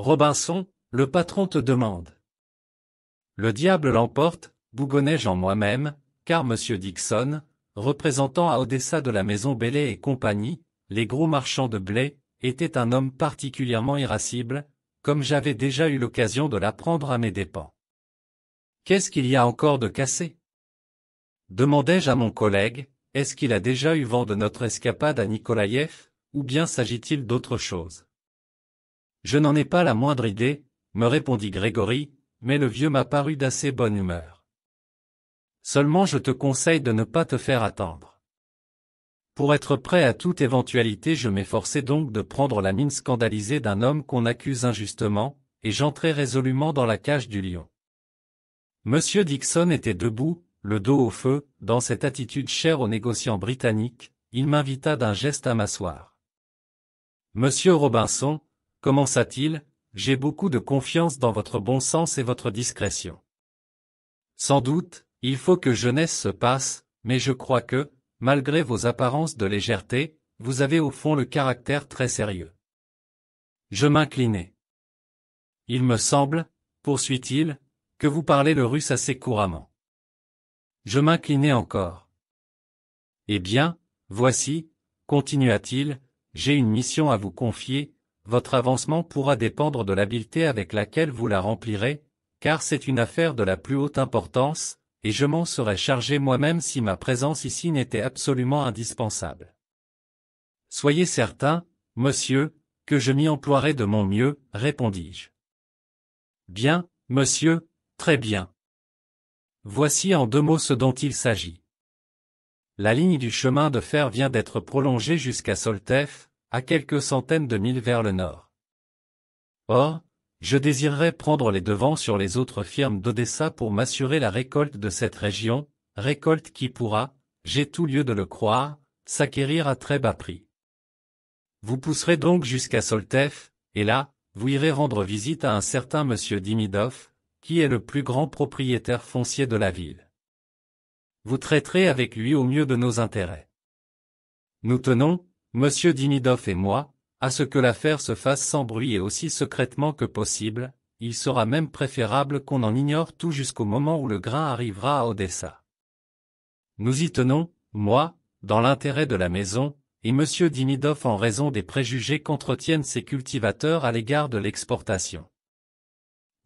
Robinson, le patron te demande. Le diable l'emporte, bougonnais-je en moi-même, car Monsieur Dixon, représentant à Odessa de la maison Bellet et compagnie, les gros marchands de blé, était un homme particulièrement irascible, comme j'avais déjà eu l'occasion de l'apprendre à mes dépens. Qu'est-ce qu'il y a encore de cassé Demandai-je à mon collègue, est-ce qu'il a déjà eu vent de notre escapade à Nikolaïev, ou bien s'agit-il d'autre chose je n'en ai pas la moindre idée, me répondit Grégory, mais le vieux m'a paru d'assez bonne humeur. Seulement je te conseille de ne pas te faire attendre. Pour être prêt à toute éventualité je m'efforçai donc de prendre la mine scandalisée d'un homme qu'on accuse injustement, et j'entrai résolument dans la cage du lion. Monsieur Dixon était debout, le dos au feu, dans cette attitude chère aux négociants britanniques, il m'invita d'un geste à m'asseoir. Monsieur Robinson, commença-t-il, j'ai beaucoup de confiance dans votre bon sens et votre discrétion. Sans doute, il faut que jeunesse se passe, mais je crois que, malgré vos apparences de légèreté, vous avez au fond le caractère très sérieux. Je m'inclinai. Il me semble, poursuit-il, que vous parlez le russe assez couramment. Je m'inclinai encore. Eh bien, voici, continua-t-il, j'ai une mission à vous confier, votre avancement pourra dépendre de l'habileté avec laquelle vous la remplirez, car c'est une affaire de la plus haute importance, et je m'en serais chargé moi-même si ma présence ici n'était absolument indispensable. Soyez certain, monsieur, que je m'y emploierai de mon mieux, répondis-je. Bien, monsieur, très bien. Voici en deux mots ce dont il s'agit. La ligne du chemin de fer vient d'être prolongée jusqu'à Soltef, à quelques centaines de milles vers le nord. Or, je désirerais prendre les devants sur les autres firmes d'Odessa pour m'assurer la récolte de cette région, récolte qui pourra, j'ai tout lieu de le croire, s'acquérir à très bas prix. Vous pousserez donc jusqu'à Soltef, et là, vous irez rendre visite à un certain monsieur Dimidoff, qui est le plus grand propriétaire foncier de la ville. Vous traiterez avec lui au mieux de nos intérêts. Nous tenons, Monsieur Dinidoff et moi, à ce que l'affaire se fasse sans bruit et aussi secrètement que possible, il sera même préférable qu'on en ignore tout jusqu'au moment où le grain arrivera à Odessa. Nous y tenons, moi, dans l'intérêt de la maison, et Monsieur Dinidoff en raison des préjugés qu'entretiennent ces cultivateurs à l'égard de l'exportation.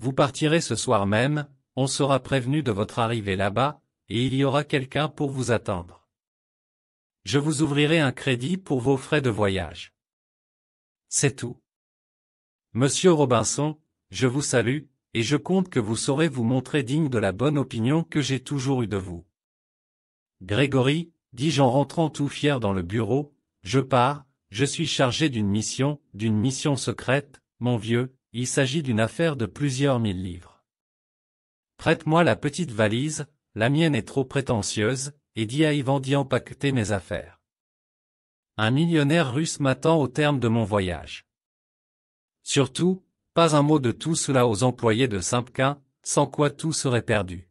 Vous partirez ce soir même, on sera prévenu de votre arrivée là-bas, et il y aura quelqu'un pour vous attendre. Je vous ouvrirai un crédit pour vos frais de voyage. C'est tout. Monsieur Robinson, je vous salue, et je compte que vous saurez vous montrer digne de la bonne opinion que j'ai toujours eue de vous. Grégory, dis-je en rentrant tout fier dans le bureau, je pars, je suis chargé d'une mission, d'une mission secrète, mon vieux, il s'agit d'une affaire de plusieurs mille livres. Prête-moi la petite valise, la mienne est trop prétentieuse, et dit à Ivan d'y empaqueter mes affaires. Un millionnaire russe m'attend au terme de mon voyage. Surtout, pas un mot de tout cela aux employés de Simpka, sans quoi tout serait perdu.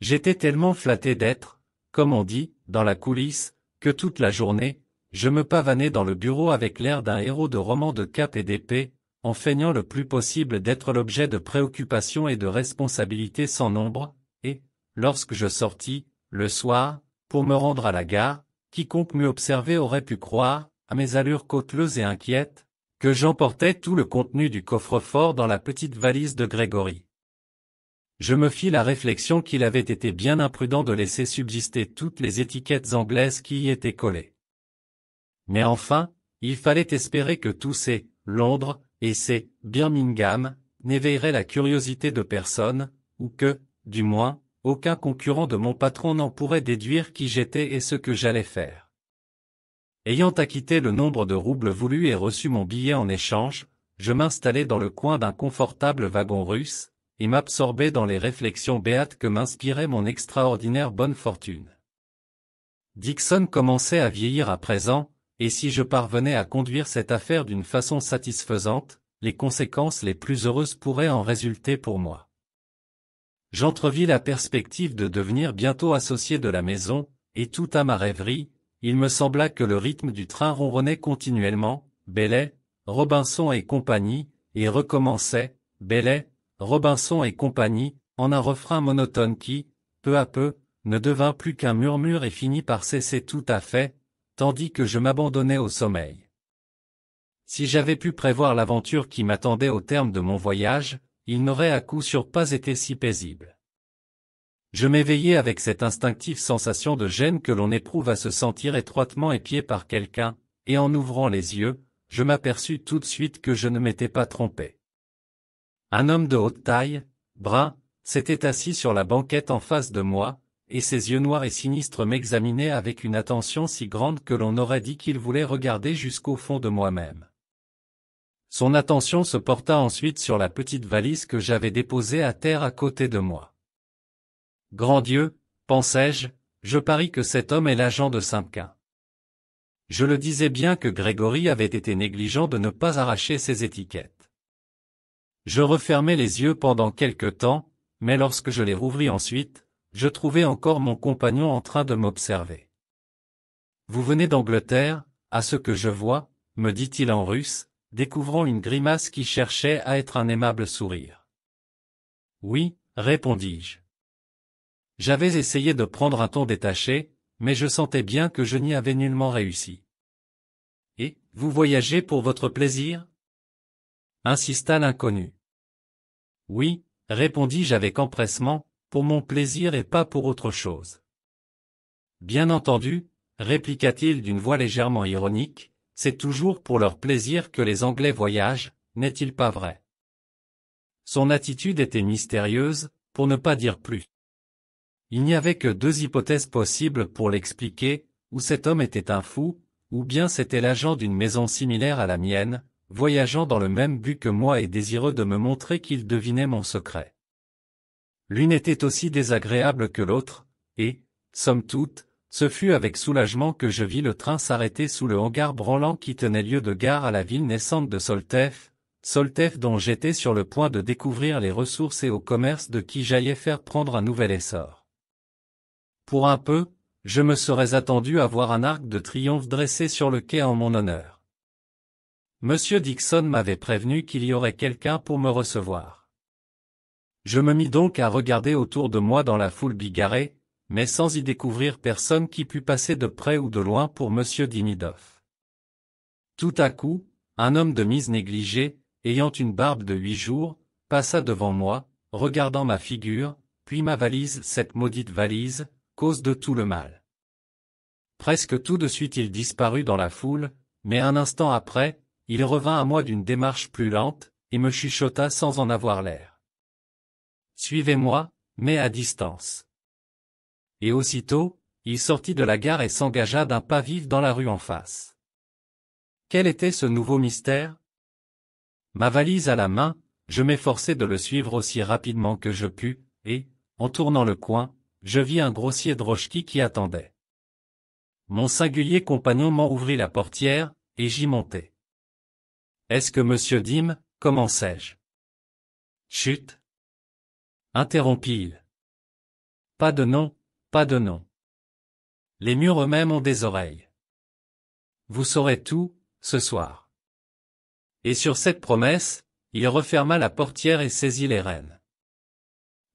J'étais tellement flatté d'être, comme on dit, dans la coulisse, que toute la journée, je me pavanais dans le bureau avec l'air d'un héros de roman de cap et d'épée, en feignant le plus possible d'être l'objet de préoccupations et de responsabilités sans nombre, et, lorsque je sortis, le soir, pour me rendre à la gare, quiconque m'eût observé aurait pu croire, à mes allures cauteleuses et inquiètes, que j'emportais tout le contenu du coffre-fort dans la petite valise de Grégory. Je me fis la réflexion qu'il avait été bien imprudent de laisser subsister toutes les étiquettes anglaises qui y étaient collées. Mais enfin, il fallait espérer que tous ces Londres et ces Birmingham n'éveilleraient la curiosité de personne, ou que, du moins, aucun concurrent de mon patron n'en pourrait déduire qui j'étais et ce que j'allais faire. Ayant acquitté le nombre de roubles voulus et reçu mon billet en échange, je m'installais dans le coin d'un confortable wagon russe, et m'absorbais dans les réflexions béates que m'inspirait mon extraordinaire bonne fortune. Dixon commençait à vieillir à présent, et si je parvenais à conduire cette affaire d'une façon satisfaisante, les conséquences les plus heureuses pourraient en résulter pour moi. J'entrevis la perspective de devenir bientôt associé de la maison, et tout à ma rêverie, il me sembla que le rythme du train ronronnait continuellement, Bellet, Robinson et compagnie, et recommençait, Bellet, Robinson et compagnie, en un refrain monotone qui, peu à peu, ne devint plus qu'un murmure et finit par cesser tout à fait, tandis que je m'abandonnais au sommeil. Si j'avais pu prévoir l'aventure qui m'attendait au terme de mon voyage, il n'aurait à coup sûr pas été si paisible. Je m'éveillais avec cette instinctive sensation de gêne que l'on éprouve à se sentir étroitement épié par quelqu'un, et en ouvrant les yeux, je m'aperçus tout de suite que je ne m'étais pas trompé. Un homme de haute taille, brun, s'était assis sur la banquette en face de moi, et ses yeux noirs et sinistres m'examinaient avec une attention si grande que l'on aurait dit qu'il voulait regarder jusqu'au fond de moi-même. Son attention se porta ensuite sur la petite valise que j'avais déposée à terre à côté de moi. Grand Dieu, pensai-je, je parie que cet homme est l'agent de Saint-Quin. Je le disais bien que Grégory avait été négligent de ne pas arracher ses étiquettes. Je refermai les yeux pendant quelque temps, mais lorsque je les rouvris ensuite, je trouvai encore mon compagnon en train de m'observer. Vous venez d'Angleterre, à ce que je vois, me dit-il en russe, découvrant une grimace qui cherchait à être un aimable sourire. Oui, répondis-je. J'avais essayé de prendre un ton détaché, mais je sentais bien que je n'y avais nullement réussi. Et, vous voyagez pour votre plaisir insista l'inconnu. Oui, répondis-je avec empressement, pour mon plaisir et pas pour autre chose. Bien entendu, répliqua-t-il d'une voix légèrement ironique, c'est toujours pour leur plaisir que les Anglais voyagent, n'est-il pas vrai Son attitude était mystérieuse, pour ne pas dire plus. Il n'y avait que deux hypothèses possibles pour l'expliquer, ou cet homme était un fou, ou bien c'était l'agent d'une maison similaire à la mienne, voyageant dans le même but que moi et désireux de me montrer qu'il devinait mon secret. L'une était aussi désagréable que l'autre, et, somme toute, ce fut avec soulagement que je vis le train s'arrêter sous le hangar branlant qui tenait lieu de gare à la ville naissante de Soltef, Soltef dont j'étais sur le point de découvrir les ressources et au commerce de qui j'allais faire prendre un nouvel essor. Pour un peu, je me serais attendu à voir un arc de triomphe dressé sur le quai en mon honneur. M. Dixon m'avait prévenu qu'il y aurait quelqu'un pour me recevoir. Je me mis donc à regarder autour de moi dans la foule bigarrée, mais sans y découvrir personne qui pût passer de près ou de loin pour M. Dimidov. Tout à coup, un homme de mise négligée, ayant une barbe de huit jours, passa devant moi, regardant ma figure, puis ma valise, cette maudite valise, cause de tout le mal. Presque tout de suite il disparut dans la foule, mais un instant après, il revint à moi d'une démarche plus lente, et me chuchota sans en avoir l'air. Suivez-moi, mais à distance et aussitôt, il sortit de la gare et s'engagea d'un pas vif dans la rue en face. Quel était ce nouveau mystère Ma valise à la main, je m'efforçai de le suivre aussi rapidement que je pus, et, en tournant le coin, je vis un grossier drochki qui attendait. Mon singulier compagnon m'en ouvrit la portière, et j'y montai. Est-ce que monsieur Dim, commençais je Chut interrompit-il. Pas de nom, pas de nom. Les murs eux-mêmes ont des oreilles. Vous saurez tout, ce soir. Et sur cette promesse, il referma la portière et saisit les rênes.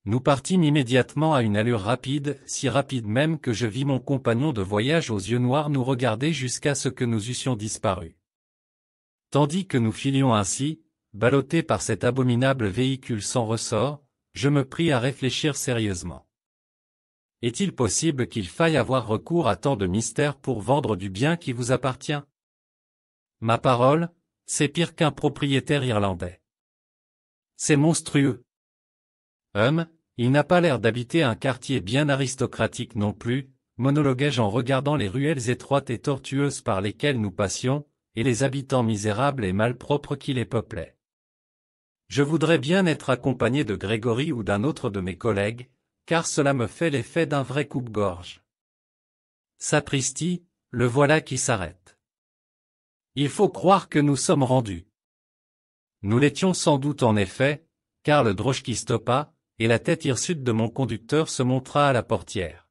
Nous partîmes immédiatement à une allure rapide, si rapide même que je vis mon compagnon de voyage aux yeux noirs nous regarder jusqu'à ce que nous eussions disparu. Tandis que nous filions ainsi, ballottés par cet abominable véhicule sans ressort, je me pris à réfléchir sérieusement. Est-il possible qu'il faille avoir recours à tant de mystères pour vendre du bien qui vous appartient Ma parole, c'est pire qu'un propriétaire irlandais. C'est monstrueux. Hum, il n'a pas l'air d'habiter un quartier bien aristocratique non plus, monologuai-je en regardant les ruelles étroites et tortueuses par lesquelles nous passions, et les habitants misérables et malpropres qui les peuplaient. Je voudrais bien être accompagné de Grégory ou d'un autre de mes collègues, car cela me fait l'effet d'un vrai coupe-gorge. Sapristi, le voilà qui s'arrête. Il faut croire que nous sommes rendus. Nous l'étions sans doute en effet, car le droche qui stoppa, et la tête hirsute de mon conducteur se montra à la portière.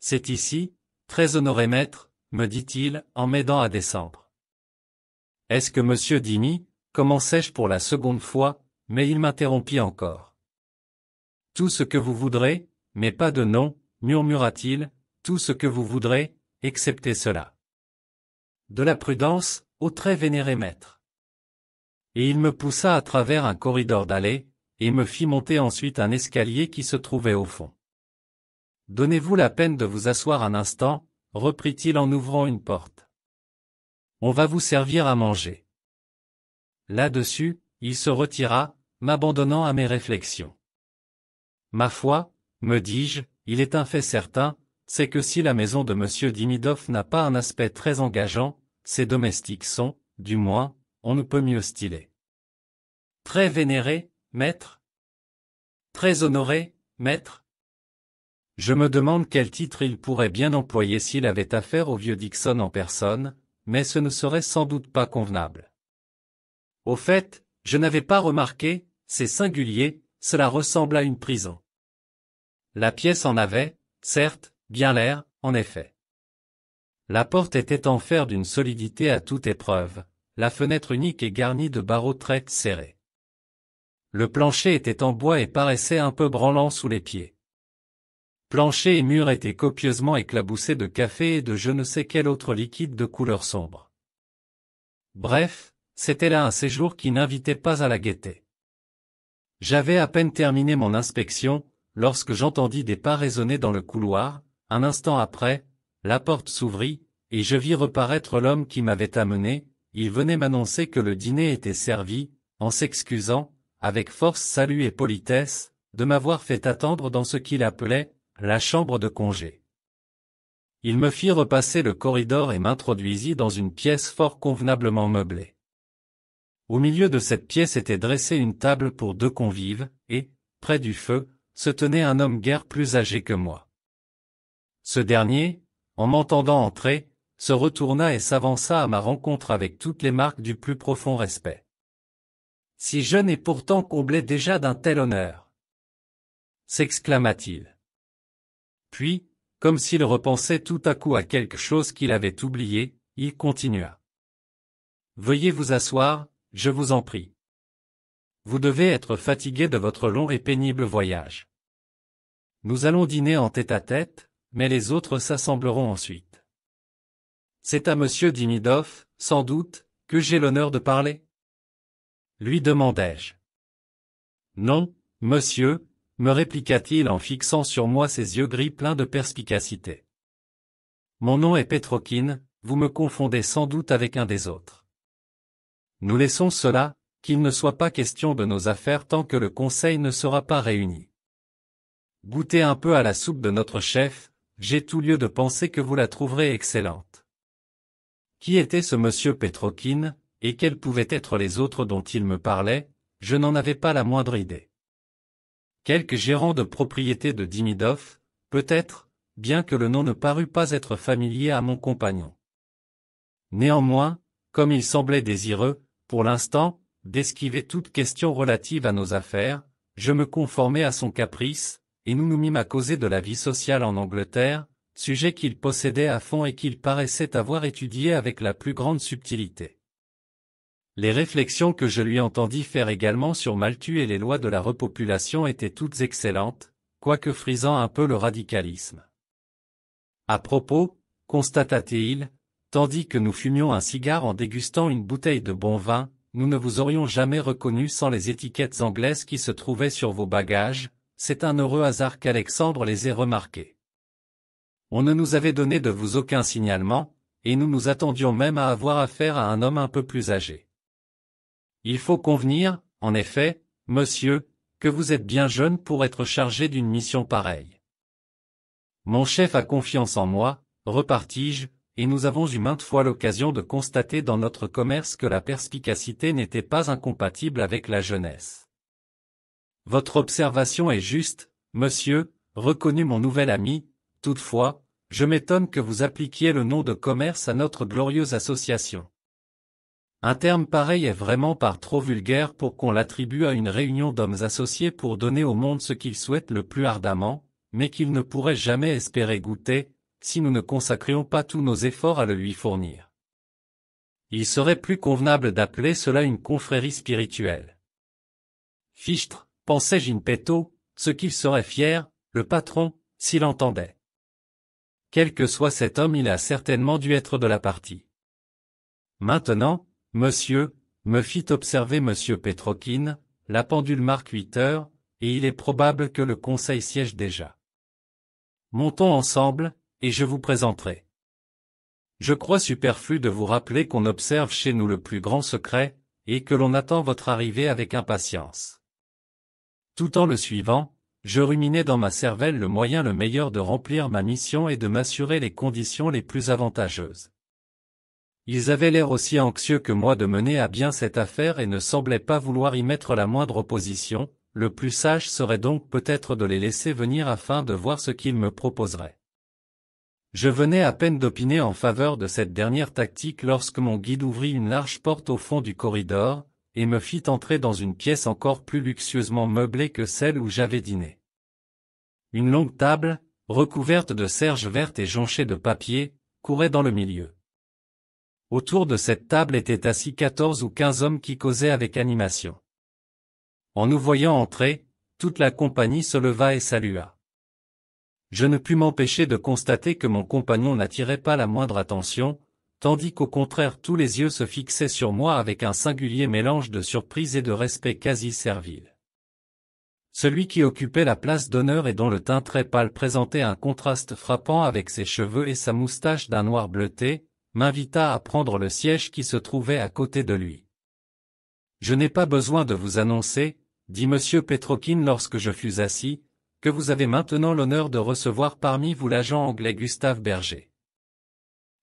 C'est ici, très honoré maître, me dit-il, en m'aidant à descendre. Est-ce que monsieur Dimi, commençai-je pour la seconde fois, mais il m'interrompit encore. Tout ce que vous voudrez, mais pas de nom, murmura-t-il, tout ce que vous voudrez, excepté cela. De la prudence, au très vénéré maître. Et il me poussa à travers un corridor d'allée, et me fit monter ensuite un escalier qui se trouvait au fond. Donnez-vous la peine de vous asseoir un instant, reprit-il en ouvrant une porte. On va vous servir à manger. Là-dessus, il se retira, m'abandonnant à mes réflexions. Ma foi, me dis-je, il est un fait certain, c'est que si la maison de M. Dimidoff n'a pas un aspect très engageant, ses domestiques sont, du moins, on ne peut mieux styler. Très vénéré, maître. Très honoré, maître. Je me demande quel titre il pourrait bien employer s'il avait affaire au vieux Dixon en personne, mais ce ne serait sans doute pas convenable. Au fait, je n'avais pas remarqué, c'est singulier, cela ressemble à une prison. La pièce en avait, certes, bien l'air, en effet. La porte était en fer d'une solidité à toute épreuve, la fenêtre unique et garnie de barreaux très serrés. Le plancher était en bois et paraissait un peu branlant sous les pieds. Plancher et murs étaient copieusement éclaboussés de café et de je ne sais quel autre liquide de couleur sombre. Bref, c'était là un séjour qui n'invitait pas à la gaieté. J'avais à peine terminé mon inspection, lorsque j'entendis des pas résonner dans le couloir, un instant après, la porte s'ouvrit, et je vis reparaître l'homme qui m'avait amené, il venait m'annoncer que le dîner était servi, en s'excusant, avec force salut et politesse, de m'avoir fait attendre dans ce qu'il appelait « la chambre de congé ». Il me fit repasser le corridor et m'introduisit dans une pièce fort convenablement meublée. Au milieu de cette pièce était dressée une table pour deux convives, et, près du feu, se tenait un homme guère plus âgé que moi. Ce dernier, en m'entendant entrer, se retourna et s'avança à ma rencontre avec toutes les marques du plus profond respect. Si jeune et pourtant comblé déjà d'un tel honneur s'exclama-t-il. Puis, comme s'il repensait tout à coup à quelque chose qu'il avait oublié, il continua. Veuillez vous asseoir, je vous en prie. Vous devez être fatigué de votre long et pénible voyage. Nous allons dîner en tête-à-tête, mais les autres s'assembleront ensuite. C'est à monsieur Dimidov, sans doute, que j'ai l'honneur de parler lui demandai-je. Non, monsieur, me répliqua-t-il en fixant sur moi ses yeux gris pleins de perspicacité. Mon nom est Petrokine, vous me confondez sans doute avec un des autres. Nous laissons cela, qu'il ne soit pas question de nos affaires tant que le Conseil ne sera pas réuni. Goûtez un peu à la soupe de notre chef, j'ai tout lieu de penser que vous la trouverez excellente. Qui était ce monsieur Petrokine, et quels pouvaient être les autres dont il me parlait, je n'en avais pas la moindre idée. Quelque gérant de propriété de Dimidov, peut-être, bien que le nom ne parût pas être familier à mon compagnon. Néanmoins, comme il semblait désireux, pour l'instant, d'esquiver toute question relative à nos affaires, je me conformais à son caprice, et nous nous mîmes à causer de la vie sociale en Angleterre, sujet qu'il possédait à fond et qu'il paraissait avoir étudié avec la plus grande subtilité. Les réflexions que je lui entendis faire également sur Malthus et les lois de la repopulation étaient toutes excellentes, quoique frisant un peu le radicalisme. À propos, constata-t-il, tandis que nous fumions un cigare en dégustant une bouteille de bon vin, nous ne vous aurions jamais reconnu sans les étiquettes anglaises qui se trouvaient sur vos bagages, c'est un heureux hasard qu'Alexandre les ait remarquées. On ne nous avait donné de vous aucun signalement, et nous nous attendions même à avoir affaire à un homme un peu plus âgé. Il faut convenir, en effet, monsieur, que vous êtes bien jeune pour être chargé d'une mission pareille. Mon chef a confiance en moi, repartis-je, et nous avons eu maintes fois l'occasion de constater dans notre commerce que la perspicacité n'était pas incompatible avec la jeunesse. Votre observation est juste, monsieur, reconnu mon nouvel ami, toutefois, je m'étonne que vous appliquiez le nom de commerce à notre glorieuse association. Un terme pareil est vraiment par trop vulgaire pour qu'on l'attribue à une réunion d'hommes associés pour donner au monde ce qu'ils souhaitent le plus ardemment, mais qu'ils ne pourraient jamais espérer goûter, si nous ne consacrions pas tous nos efforts à le lui fournir. Il serait plus convenable d'appeler cela une confrérie spirituelle. Fichtre, pensait petto, ce qu'il serait fier, le patron, s'il entendait. Quel que soit cet homme il a certainement dû être de la partie. Maintenant, monsieur, me fit observer monsieur Petrokin, la pendule marque huit heures, et il est probable que le conseil siège déjà. Montons ensemble, et je vous présenterai. Je crois superflu de vous rappeler qu'on observe chez nous le plus grand secret, et que l'on attend votre arrivée avec impatience. Tout en le suivant, je ruminais dans ma cervelle le moyen le meilleur de remplir ma mission et de m'assurer les conditions les plus avantageuses. Ils avaient l'air aussi anxieux que moi de mener à bien cette affaire et ne semblaient pas vouloir y mettre la moindre opposition, le plus sage serait donc peut-être de les laisser venir afin de voir ce qu'ils me proposeraient. Je venais à peine d'opiner en faveur de cette dernière tactique lorsque mon guide ouvrit une large porte au fond du corridor, et me fit entrer dans une pièce encore plus luxueusement meublée que celle où j'avais dîné. Une longue table, recouverte de serge verte et jonchée de papier, courait dans le milieu. Autour de cette table étaient assis quatorze ou quinze hommes qui causaient avec animation. En nous voyant entrer, toute la compagnie se leva et salua. Je ne pus m'empêcher de constater que mon compagnon n'attirait pas la moindre attention, tandis qu'au contraire tous les yeux se fixaient sur moi avec un singulier mélange de surprise et de respect quasi servile. Celui qui occupait la place d'honneur et dont le teint très pâle présentait un contraste frappant avec ses cheveux et sa moustache d'un noir bleuté, m'invita à prendre le siège qui se trouvait à côté de lui. Je n'ai pas besoin de vous annoncer, dit M. Petrokin lorsque je fus assis, que vous avez maintenant l'honneur de recevoir parmi vous l'agent anglais Gustave Berger.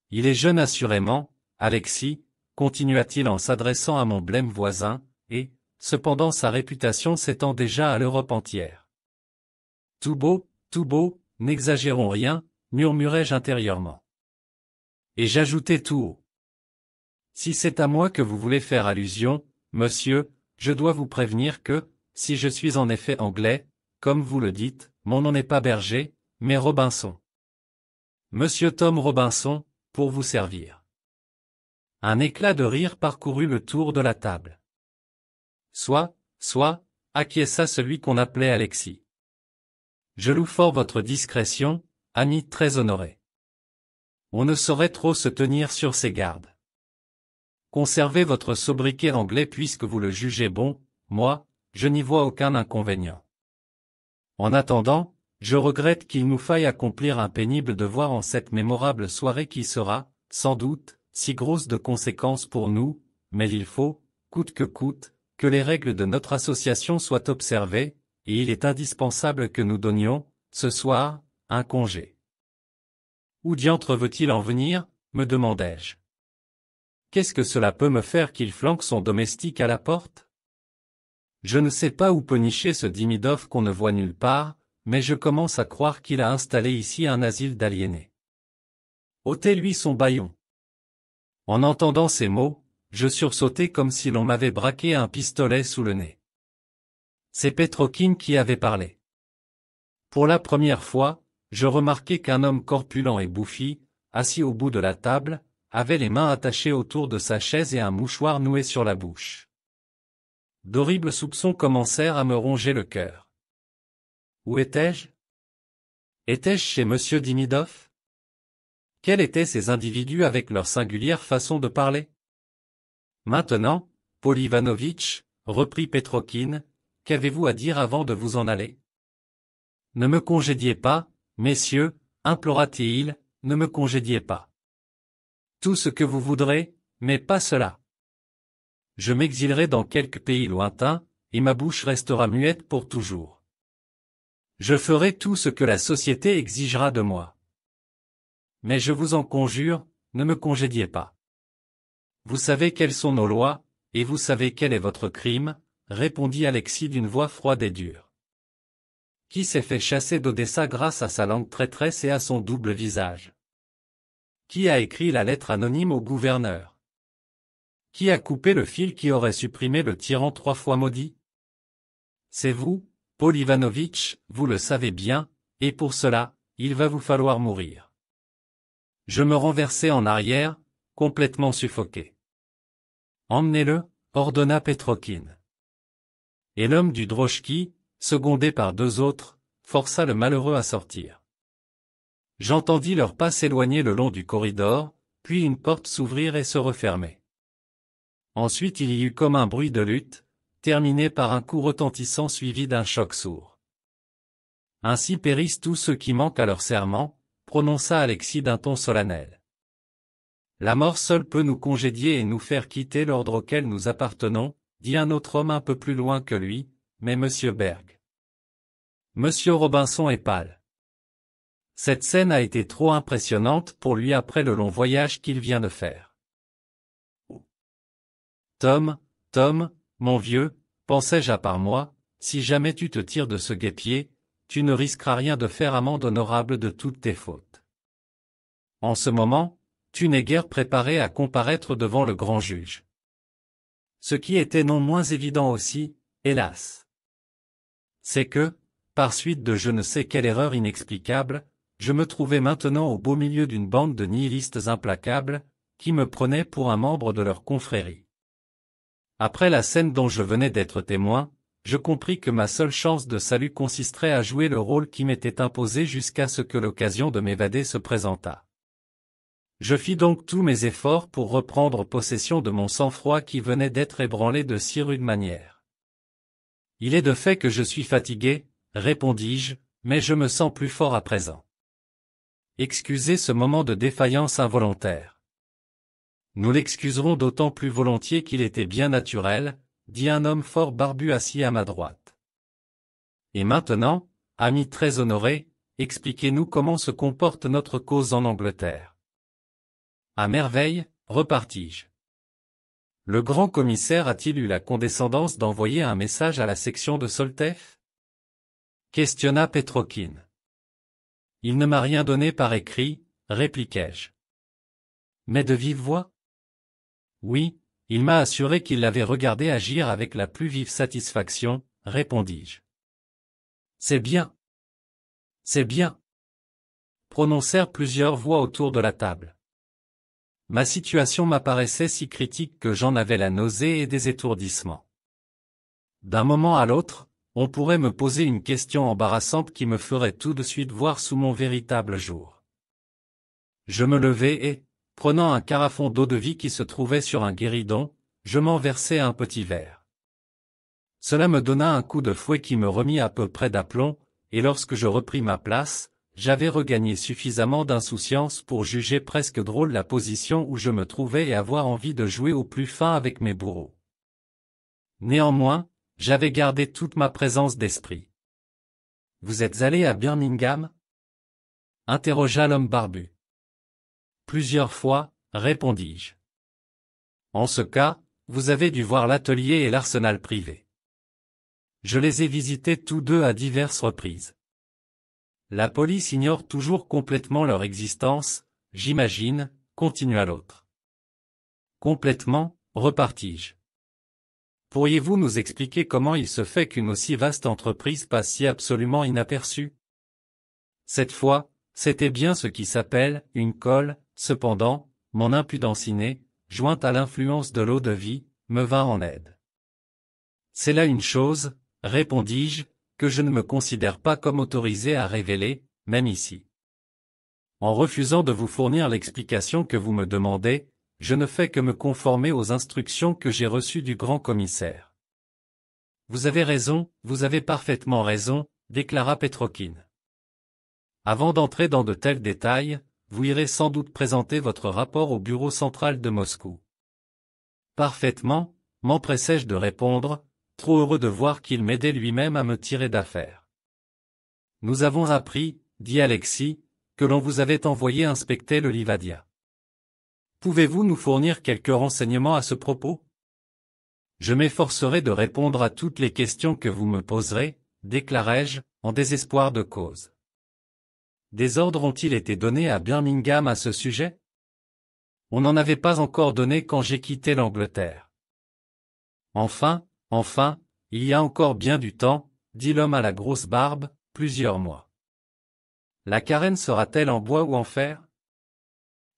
Il est jeune assurément, Alexis, continua-t-il en s'adressant à mon blême voisin, et, cependant sa réputation s'étend déjà à l'Europe entière. Tout beau, tout beau, n'exagérons rien, murmurai-je intérieurement. Et j'ajoutai tout haut. Si c'est à moi que vous voulez faire allusion, monsieur, je dois vous prévenir que, si je suis en effet anglais, comme vous le dites, mon nom n'est pas Berger, mais Robinson. Monsieur Tom Robinson, pour vous servir. Un éclat de rire parcourut le tour de la table. Soit, soit, acquiesça celui qu'on appelait Alexis. Je loue fort votre discrétion, ami très honoré. On ne saurait trop se tenir sur ses gardes. Conservez votre sobriquet anglais puisque vous le jugez bon, moi, je n'y vois aucun inconvénient. En attendant, je regrette qu'il nous faille accomplir un pénible devoir en cette mémorable soirée qui sera, sans doute, si grosse de conséquences pour nous, mais il faut, coûte que coûte, que les règles de notre association soient observées, et il est indispensable que nous donnions, ce soir, un congé. Où diantre veut-il en venir, me demandai-je. Qu'est-ce que cela peut me faire qu'il flanque son domestique à la porte je ne sais pas où nicher ce dimidoff qu'on ne voit nulle part, mais je commence à croire qu'il a installé ici un asile d'aliénés. Ôtez-lui son baillon. En entendant ces mots, je sursautai comme si l'on m'avait braqué un pistolet sous le nez. C'est Petrokin qui avait parlé. Pour la première fois, je remarquai qu'un homme corpulent et bouffi, assis au bout de la table, avait les mains attachées autour de sa chaise et un mouchoir noué sur la bouche. D'horribles soupçons commencèrent à me ronger le cœur. Où étais-je Étais-je chez M. Dimidoff Quels étaient ces individus avec leur singulière façon de parler Maintenant, Paul Ivanovitch, reprit Petrokine, qu'avez-vous à dire avant de vous en aller Ne me congédiez pas, messieurs, implora-t-il, ne me congédiez pas. Tout ce que vous voudrez, mais pas cela. Je m'exilerai dans quelque pays lointain, et ma bouche restera muette pour toujours. Je ferai tout ce que la société exigera de moi. Mais je vous en conjure, ne me congédiez pas. Vous savez quelles sont nos lois, et vous savez quel est votre crime, répondit Alexis d'une voix froide et dure. Qui s'est fait chasser d'Odessa grâce à sa langue traîtresse et à son double visage Qui a écrit la lettre anonyme au gouverneur qui a coupé le fil qui aurait supprimé le tyran trois fois maudit C'est vous, Paul Ivanovitch, vous le savez bien, et pour cela, il va vous falloir mourir. Je me renversai en arrière, complètement suffoqué. Emmenez-le, ordonna Petrokin. Et l'homme du drochki, secondé par deux autres, força le malheureux à sortir. J'entendis leurs pas s'éloigner le long du corridor, puis une porte s'ouvrir et se refermer. Ensuite il y eut comme un bruit de lutte, terminé par un coup retentissant suivi d'un choc sourd. Ainsi périssent tous ceux qui manquent à leur serment, prononça Alexis d'un ton solennel. La mort seule peut nous congédier et nous faire quitter l'ordre auquel nous appartenons, dit un autre homme un peu plus loin que lui, mais Monsieur Berg. Monsieur Robinson est pâle. Cette scène a été trop impressionnante pour lui après le long voyage qu'il vient de faire. Tom, Tom, mon vieux, pensais-je à part moi, si jamais tu te tires de ce guêpier, tu ne risqueras rien de faire amende honorable de toutes tes fautes. En ce moment, tu n'es guère préparé à comparaître devant le grand juge. Ce qui était non moins évident aussi, hélas. C'est que, par suite de je ne sais quelle erreur inexplicable, je me trouvais maintenant au beau milieu d'une bande de nihilistes implacables, qui me prenaient pour un membre de leur confrérie. Après la scène dont je venais d'être témoin, je compris que ma seule chance de salut consisterait à jouer le rôle qui m'était imposé jusqu'à ce que l'occasion de m'évader se présentât. Je fis donc tous mes efforts pour reprendre possession de mon sang-froid qui venait d'être ébranlé de si rude manière. Il est de fait que je suis fatigué, répondis-je, mais je me sens plus fort à présent. Excusez ce moment de défaillance involontaire. Nous l'excuserons d'autant plus volontiers qu'il était bien naturel, dit un homme fort barbu assis à ma droite. Et maintenant, ami très honoré, expliquez-nous comment se comporte notre cause en Angleterre. À merveille, repartis-je. Le grand commissaire a-t-il eu la condescendance d'envoyer un message à la section de Soltef Questionna Petrokin. Il ne m'a rien donné par écrit, répliquai-je. Mais de vive voix oui, il m'a assuré qu'il l'avait regardé agir avec la plus vive satisfaction, répondis-je. C'est bien. C'est bien. Prononcèrent plusieurs voix autour de la table. Ma situation m'apparaissait si critique que j'en avais la nausée et des étourdissements. D'un moment à l'autre, on pourrait me poser une question embarrassante qui me ferait tout de suite voir sous mon véritable jour. Je me levai et, Prenant un carafon d'eau-de-vie qui se trouvait sur un guéridon, je m'en versai un petit verre. Cela me donna un coup de fouet qui me remit à peu près d'aplomb, et lorsque je repris ma place, j'avais regagné suffisamment d'insouciance pour juger presque drôle la position où je me trouvais et avoir envie de jouer au plus fin avec mes bourreaux. Néanmoins, j'avais gardé toute ma présence d'esprit. Vous êtes allé à Birmingham interrogea l'homme barbu. Plusieurs fois, répondis-je. En ce cas, vous avez dû voir l'atelier et l'arsenal privé. Je les ai visités tous deux à diverses reprises. La police ignore toujours complètement leur existence, j'imagine, continua l'autre. Complètement, repartis-je. Pourriez-vous nous expliquer comment il se fait qu'une aussi vaste entreprise passe si absolument inaperçue Cette fois, c'était bien ce qui s'appelle une colle, Cependant, mon impudence innée, jointe à l'influence de l'eau de vie, me vint en aide. C'est là une chose, répondis-je, que je ne me considère pas comme autorisé à révéler, même ici. En refusant de vous fournir l'explication que vous me demandez, je ne fais que me conformer aux instructions que j'ai reçues du grand commissaire. Vous avez raison, vous avez parfaitement raison, déclara Petrokin. Avant d'entrer dans de tels détails, vous irez sans doute présenter votre rapport au bureau central de Moscou. Parfaitement, m'empressai-je de répondre, trop heureux de voir qu'il m'aidait lui-même à me tirer d'affaire. Nous avons appris, dit Alexis, que l'on vous avait envoyé inspecter le Livadia. Pouvez-vous nous fournir quelques renseignements à ce propos Je m'efforcerai de répondre à toutes les questions que vous me poserez, déclarai-je, en désespoir de cause. Des ordres ont-ils été donnés à Birmingham à ce sujet On n'en avait pas encore donné quand j'ai quitté l'Angleterre. Enfin, enfin, il y a encore bien du temps, dit l'homme à la grosse barbe, plusieurs mois. La carène sera-t-elle en bois ou en fer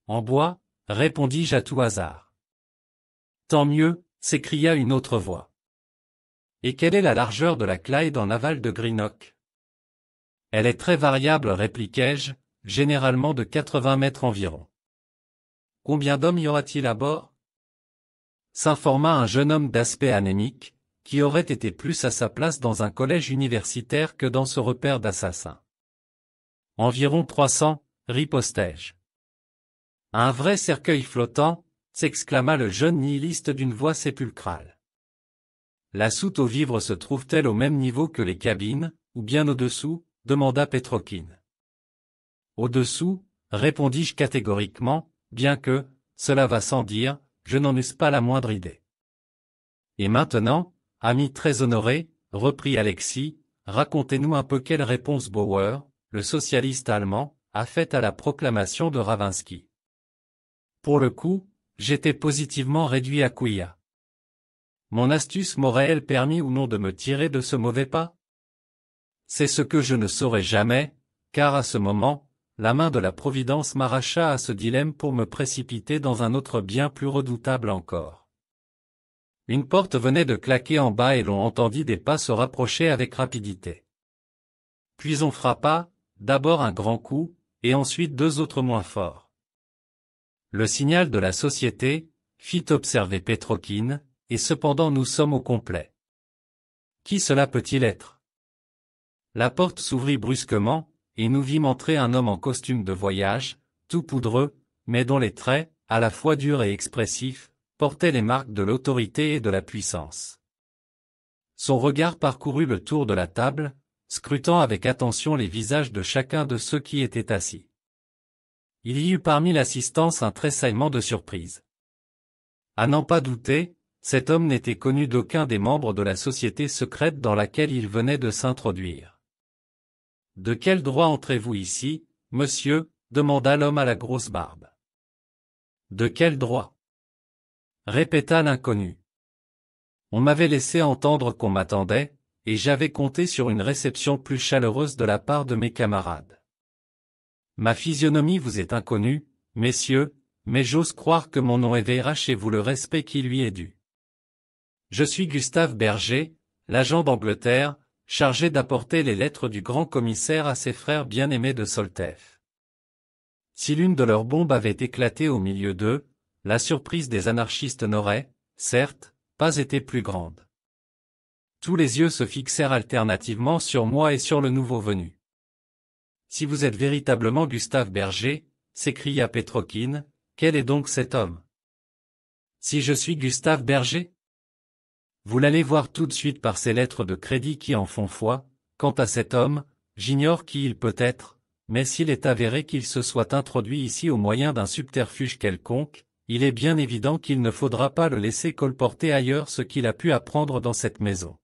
En bois, répondis-je à tout hasard. Tant mieux, s'écria une autre voix. Et quelle est la largeur de la Clyde en aval de Greenock elle est très variable, répliquai-je, généralement de 80 mètres environ. Combien d'hommes y aura-t-il à bord s'informa un jeune homme d'aspect anémique, qui aurait été plus à sa place dans un collège universitaire que dans ce repère d'assassins. Environ 300, ripostai-je. Un vrai cercueil flottant, s'exclama le jeune nihiliste d'une voix sépulcrale. La soute aux vivres se trouve-t-elle au même niveau que les cabines, ou bien au-dessous demanda Petrokin. Au-dessous, répondis-je catégoriquement, bien que, cela va sans dire, je n'en eusse pas la moindre idée. Et maintenant, ami très honoré, reprit Alexis, racontez-nous un peu quelle réponse Bauer, le socialiste allemand, a faite à la proclamation de Ravinsky. Pour le coup, j'étais positivement réduit à couilla. Mon astuce m'aurait-elle permis ou non de me tirer de ce mauvais pas c'est ce que je ne saurais jamais, car à ce moment, la main de la Providence m'arracha à ce dilemme pour me précipiter dans un autre bien plus redoutable encore. Une porte venait de claquer en bas et l'on entendit des pas se rapprocher avec rapidité. Puis on frappa, d'abord un grand coup, et ensuite deux autres moins forts. Le signal de la société, fit observer Petrokin, et cependant nous sommes au complet. Qui cela peut-il être la porte s'ouvrit brusquement, et nous vîmes entrer un homme en costume de voyage, tout poudreux, mais dont les traits, à la fois durs et expressifs, portaient les marques de l'autorité et de la puissance. Son regard parcourut le tour de la table, scrutant avec attention les visages de chacun de ceux qui étaient assis. Il y eut parmi l'assistance un tressaillement de surprise. À n'en pas douter, cet homme n'était connu d'aucun des membres de la société secrète dans laquelle il venait de s'introduire. De quel droit entrez-vous ici, monsieur demanda l'homme à la grosse barbe. De quel droit répéta l'inconnu. On m'avait laissé entendre qu'on m'attendait, et j'avais compté sur une réception plus chaleureuse de la part de mes camarades. Ma physionomie vous est inconnue, messieurs, mais j'ose croire que mon nom éveillera chez vous le respect qui lui est dû. Je suis Gustave Berger, l'agent d'Angleterre, chargé d'apporter les lettres du grand commissaire à ses frères bien-aimés de Soltef. Si l'une de leurs bombes avait éclaté au milieu d'eux, la surprise des anarchistes n'aurait, certes, pas été plus grande. Tous les yeux se fixèrent alternativement sur moi et sur le nouveau venu. Si vous êtes véritablement Gustave Berger, s'écria Petrokine, quel est donc cet homme Si je suis Gustave Berger vous l'allez voir tout de suite par ces lettres de crédit qui en font foi. Quant à cet homme, j'ignore qui il peut être, mais s'il est avéré qu'il se soit introduit ici au moyen d'un subterfuge quelconque, il est bien évident qu'il ne faudra pas le laisser colporter ailleurs ce qu'il a pu apprendre dans cette maison.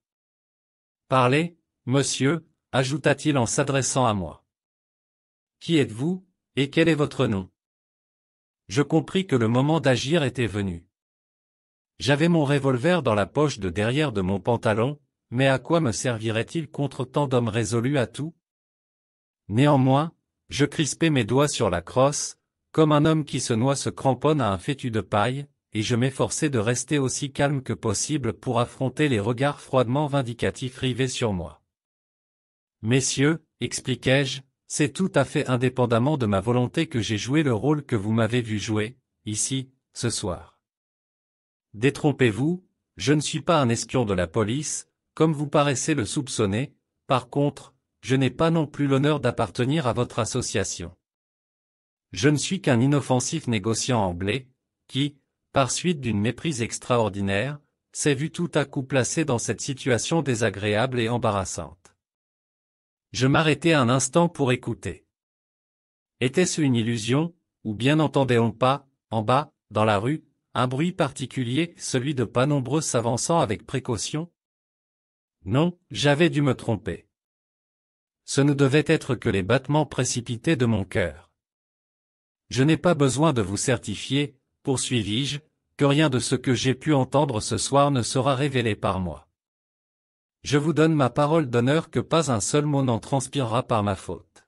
Parlez, monsieur, ajouta-t-il en s'adressant à moi. Qui êtes-vous, et quel est votre nom Je compris que le moment d'agir était venu. J'avais mon revolver dans la poche de derrière de mon pantalon, mais à quoi me servirait-il contre tant d'hommes résolus à tout Néanmoins, je crispais mes doigts sur la crosse, comme un homme qui se noie se cramponne à un fétu de paille, et je m'efforçais de rester aussi calme que possible pour affronter les regards froidement vindicatifs rivés sur moi. Messieurs, expliquai-je, c'est tout à fait indépendamment de ma volonté que j'ai joué le rôle que vous m'avez vu jouer, ici, ce soir. Détrompez-vous, je ne suis pas un espion de la police, comme vous paraissez le soupçonner, par contre, je n'ai pas non plus l'honneur d'appartenir à votre association. Je ne suis qu'un inoffensif négociant anglais, qui, par suite d'une méprise extraordinaire, s'est vu tout à coup placé dans cette situation désagréable et embarrassante. Je m'arrêtai un instant pour écouter. Était-ce une illusion, ou bien n'entendait-on pas, en bas, dans la rue, un bruit particulier, celui de pas nombreux s'avançant avec précaution Non, j'avais dû me tromper. Ce ne devait être que les battements précipités de mon cœur. Je n'ai pas besoin de vous certifier, poursuivis-je, que rien de ce que j'ai pu entendre ce soir ne sera révélé par moi. Je vous donne ma parole d'honneur que pas un seul mot n'en transpirera par ma faute.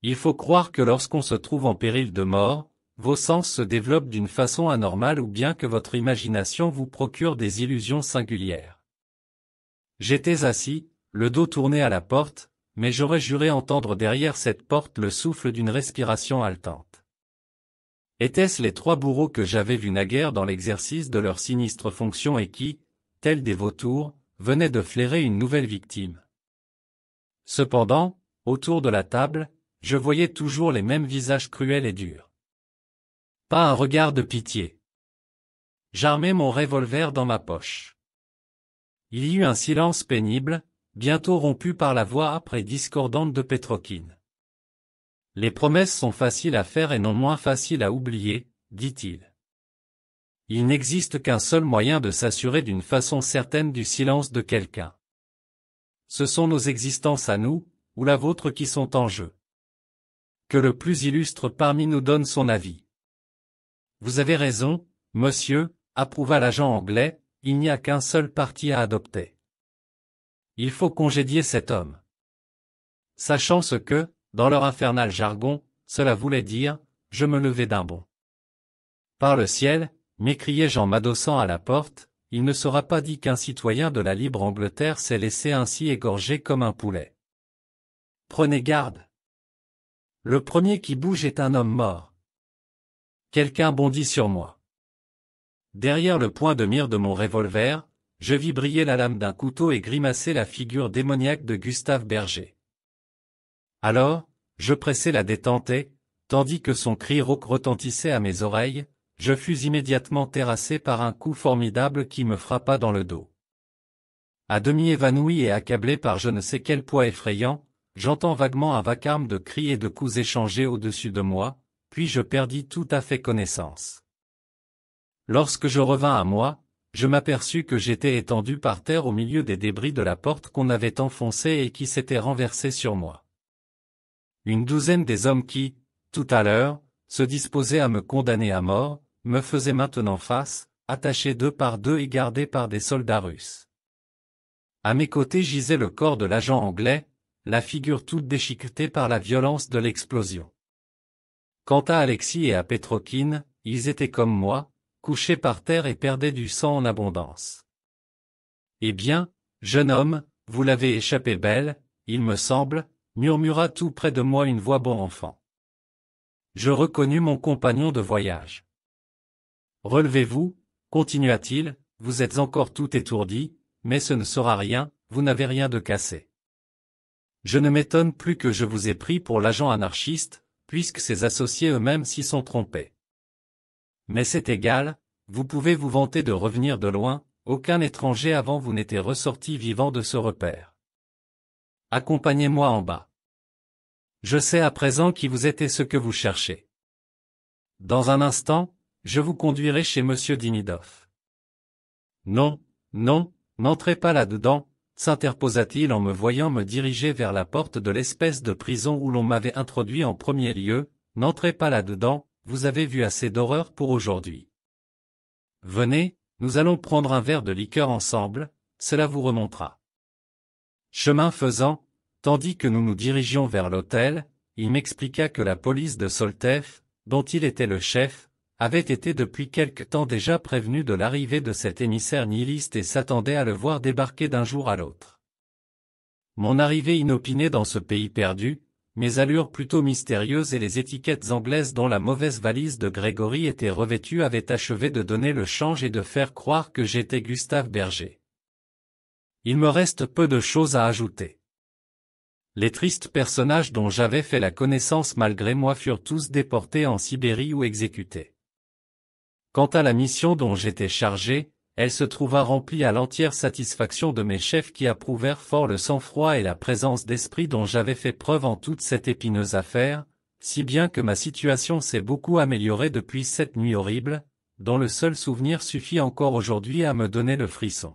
Il faut croire que lorsqu'on se trouve en péril de mort, vos sens se développent d'une façon anormale ou bien que votre imagination vous procure des illusions singulières. J'étais assis, le dos tourné à la porte, mais j'aurais juré entendre derrière cette porte le souffle d'une respiration haletante. Étaient-ce les trois bourreaux que j'avais vus naguère dans l'exercice de leur sinistre fonction et qui, tels des vautours, venaient de flairer une nouvelle victime Cependant, autour de la table, je voyais toujours les mêmes visages cruels et durs. Pas un regard de pitié. J'armais mon revolver dans ma poche. Il y eut un silence pénible, bientôt rompu par la voix âpre et discordante de Petrokine. Les promesses sont faciles à faire et non moins faciles à oublier, dit Il, il n'existe qu'un seul moyen de s'assurer d'une façon certaine du silence de quelqu'un. Ce sont nos existences à nous, ou la vôtre qui sont en jeu. Que le plus illustre parmi nous donne son avis. Vous avez raison, monsieur, approuva l'agent anglais, il n'y a qu'un seul parti à adopter. Il faut congédier cet homme. Sachant ce que, dans leur infernal jargon, cela voulait dire, je me levais d'un bond. Par le ciel, m'écriai-je en m'adossant à la porte, il ne sera pas dit qu'un citoyen de la libre Angleterre s'est laissé ainsi égorger comme un poulet. Prenez garde. Le premier qui bouge est un homme mort. Quelqu'un bondit sur moi. Derrière le point de mire de mon revolver, je vis briller la lame d'un couteau et grimacer la figure démoniaque de Gustave Berger. Alors, je pressai la détente tandis que son cri rauque retentissait à mes oreilles, je fus immédiatement terrassé par un coup formidable qui me frappa dans le dos. À demi évanoui et accablé par je ne sais quel poids effrayant, j'entends vaguement un vacarme de cris et de coups échangés au-dessus de moi, puis je perdis tout à fait connaissance. Lorsque je revins à moi, je m'aperçus que j'étais étendu par terre au milieu des débris de la porte qu'on avait enfoncée et qui s'était renversée sur moi. Une douzaine des hommes qui, tout à l'heure, se disposaient à me condamner à mort, me faisaient maintenant face, attachés deux par deux et gardés par des soldats russes. À mes côtés gisait le corps de l'agent anglais, la figure toute déchiquetée par la violence de l'explosion. Quant à Alexis et à Petrokin, ils étaient comme moi, couchés par terre et perdaient du sang en abondance. Eh bien, jeune homme, vous l'avez échappé belle, il me semble, murmura tout près de moi une voix bon enfant. Je reconnus mon compagnon de voyage. Relevez-vous, continua-t-il, vous êtes encore tout étourdi, mais ce ne sera rien, vous n'avez rien de cassé. Je ne m'étonne plus que je vous ai pris pour l'agent anarchiste, puisque ses associés eux-mêmes s'y sont trompés. Mais c'est égal, vous pouvez vous vanter de revenir de loin, aucun étranger avant vous n'était ressorti vivant de ce repère. Accompagnez-moi en bas. Je sais à présent qui vous êtes ce que vous cherchez. Dans un instant, je vous conduirai chez M. Dinidoff. Non, non, n'entrez pas là-dedans, s'interposa-t-il en me voyant me diriger vers la porte de l'espèce de prison où l'on m'avait introduit en premier lieu, n'entrez pas là-dedans, vous avez vu assez d'horreur pour aujourd'hui. Venez, nous allons prendre un verre de liqueur ensemble, cela vous remontera. Chemin faisant, tandis que nous nous dirigions vers l'hôtel, il m'expliqua que la police de Soltef, dont il était le chef, avait été depuis quelque temps déjà prévenu de l'arrivée de cet émissaire nihiliste et s'attendait à le voir débarquer d'un jour à l'autre. Mon arrivée inopinée dans ce pays perdu, mes allures plutôt mystérieuses et les étiquettes anglaises dont la mauvaise valise de Grégory était revêtue avaient achevé de donner le change et de faire croire que j'étais Gustave Berger. Il me reste peu de choses à ajouter. Les tristes personnages dont j'avais fait la connaissance malgré moi furent tous déportés en Sibérie ou exécutés. Quant à la mission dont j'étais chargé, elle se trouva remplie à l'entière satisfaction de mes chefs qui approuvèrent fort le sang-froid et la présence d'esprit dont j'avais fait preuve en toute cette épineuse affaire, si bien que ma situation s'est beaucoup améliorée depuis cette nuit horrible, dont le seul souvenir suffit encore aujourd'hui à me donner le frisson.